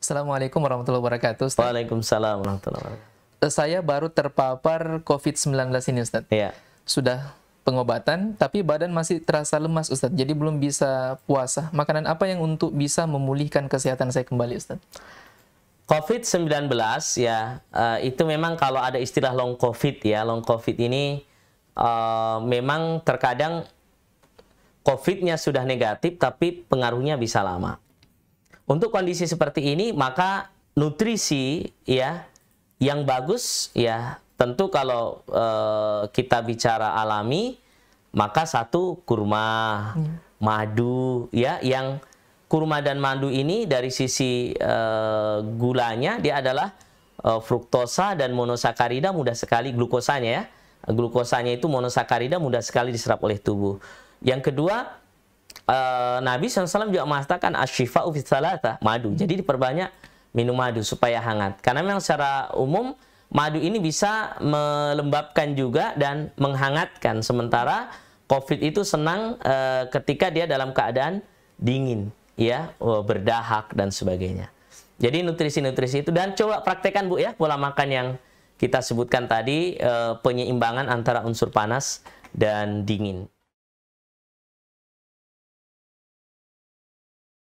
Assalamualaikum warahmatullahi wabarakatuh. Ustaz. Waalaikumsalam warahmatullahi wabarakatuh. Eh, saya baru terpapar COVID-19 ini Ustaz. Iya. Sudah pengobatan, tapi badan masih terasa lemas Ustaz. Jadi belum bisa puasa. Makanan apa yang untuk bisa memulihkan kesehatan saya kembali Ustaz? COVID-19 ya, eh, itu memang kalau ada istilah long COVID ya, long COVID ini uh, memang terkadang COVID-nya sudah negatif tapi pengaruhnya bisa lama. Untuk kondisi seperti ini maka nutrisi ya yang bagus ya tentu kalau e, kita bicara alami maka satu kurma, hmm. madu ya yang kurma dan madu ini dari sisi e, gulanya dia adalah e, fruktosa dan monosakarida mudah sekali glukosanya ya. Glukosanya itu monosakarida mudah sekali diserap oleh tubuh. Yang kedua Eh, Nabi SAW juga mengatakan asyifa salata, madu. Jadi diperbanyak minum madu supaya hangat. Karena memang secara umum madu ini bisa melembabkan juga dan menghangatkan. Sementara COVID itu senang uh, ketika dia dalam keadaan dingin, ya eh, berdahak dan sebagainya. Jadi nutrisi-nutrisi itu dan coba praktekkan bu ya pola makan yang kita sebutkan tadi penyeimbangan antara unsur panas dan dingin.